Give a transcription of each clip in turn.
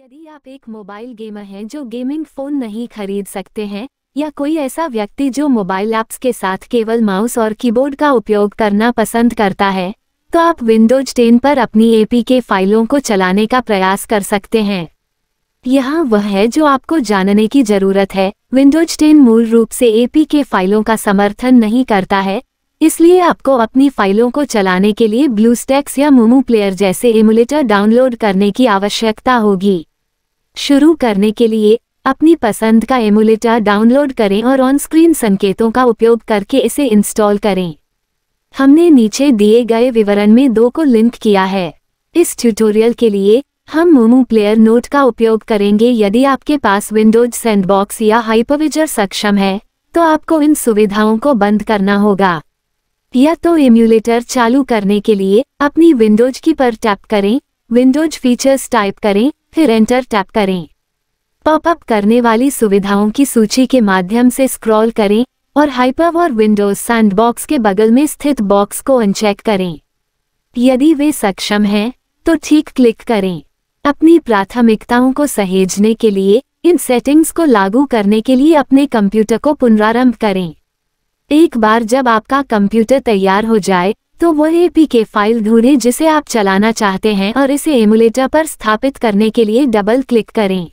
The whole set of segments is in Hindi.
यदि आप एक मोबाइल गेमर हैं जो गेमिंग फोन नहीं खरीद सकते हैं या कोई ऐसा व्यक्ति जो मोबाइल ऐप्स के साथ केवल माउस और कीबोर्ड का उपयोग करना पसंद करता है तो आप विंडोज 10 पर अपनी एपी के फाइलों को चलाने का प्रयास कर सकते हैं यहाँ वह है जो आपको जानने की जरूरत है विंडोज 10 मूल रूप से एपी के फाइलों का समर्थन नहीं करता है इसलिए आपको अपनी फाइलों को चलाने के लिए स्टेक्स या मोमो प्लेयर जैसे एमुलेटर डाउनलोड करने की आवश्यकता होगी शुरू करने के लिए अपनी पसंद का एमुलेटर डाउनलोड करें और ऑन स्क्रीन संकेतों का उपयोग करके इसे इंस्टॉल करें हमने नीचे दिए गए विवरण में दो को लिंक किया है इस ट्यूटोरियल के लिए हम मोमो प्लेयर नोट का उपयोग करेंगे यदि आपके पास विंडोज सेंडबॉक्स या हाइपरविजर सक्षम है तो आपको इन सुविधाओं को बंद करना होगा या तो एम्यूलेटर चालू करने के लिए अपनी विंडोज की पर टैप करें विंडोज फीचर्स टाइप करें फिर एंटर टैप करें पॉपअप करने वाली सुविधाओं की सूची के माध्यम से स्क्रॉल करें और हाइपर और विंडोज सैंडबॉक्स के बगल में स्थित बॉक्स को अनचेक करें यदि वे सक्षम हैं तो ठीक क्लिक करें अपनी प्राथमिकताओं को सहेजने के लिए इन सेटिंग्स को लागू करने के लिए अपने कंप्यूटर को पुनरारंभ करें एक बार जब आपका कंप्यूटर तैयार हो जाए तो वह एपीके फाइल ढूंढें जिसे आप चलाना चाहते हैं और इसे एमुलेटर पर स्थापित करने के लिए डबल क्लिक करें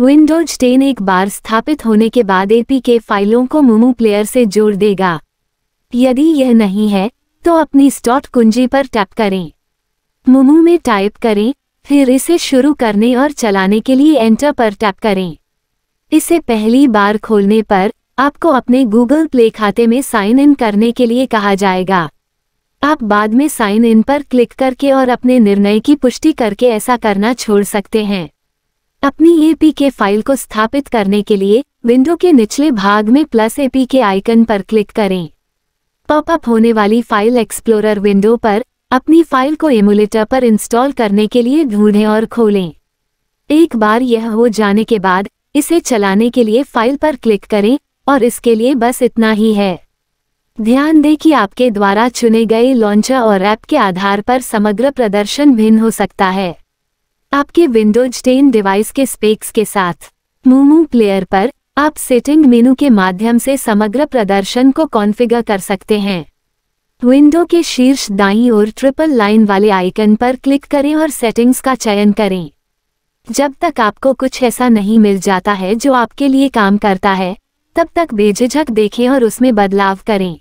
विंडोज 10 एक बार स्थापित होने के बाद एपीके फाइलों को मोमो प्लेयर से जोड़ देगा यदि यह नहीं है तो अपनी स्टॉट कुंजी पर टैप करें मोमो में टाइप करें फिर इसे शुरू करने और चलाने के लिए एंटर पर टैप करें इसे पहली बार खोलने पर आपको अपने गूगल प्ले खाते में साइन इन करने के लिए कहा जाएगा आप बाद में साइन इन पर क्लिक करके और अपने निर्णय की पुष्टि करके ऐसा करना छोड़ सकते हैं अपनी पी के फाइल को स्थापित करने के लिए विंडो के निचले भाग में प्लस पी के आइकन पर क्लिक करें पॉपअप होने वाली फाइल एक्सप्लोरर विंडो पर अपनी फाइल को एमुलेटर पर इंस्टॉल करने के लिए ढूंढें और खोलें एक बार यह हो जाने के बाद इसे चलाने के लिए फाइल पर क्लिक करें और इसके लिए बस इतना ही है ध्यान दें कि आपके द्वारा चुने गए लॉन्चर और ऐप के आधार पर समग्र प्रदर्शन भिन्न हो सकता है आपके विंडोज 10 डिवाइस के स्पेक्स के साथ मूमू प्लेयर पर आप सेटिंग मेनू के माध्यम से समग्र प्रदर्शन को कॉन्फ़िगर कर सकते हैं विंडो के शीर्ष दाईं ओर ट्रिपल लाइन वाले आइकन पर क्लिक करें और सेटिंग्स का चयन करें जब तक आपको कुछ ऐसा नहीं मिल जाता है जो आपके लिए काम करता है तब तक बेझिझक देखें और उसमें बदलाव करें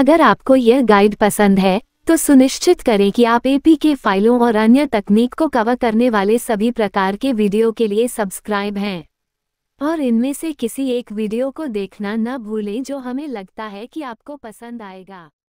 अगर आपको यह गाइड पसंद है तो सुनिश्चित करें कि आप एपी के फाइलों और अन्य तकनीक को कवर करने वाले सभी प्रकार के वीडियो के लिए सब्सक्राइब हैं और इनमें से किसी एक वीडियो को देखना न भूलें जो हमें लगता है कि आपको पसंद आएगा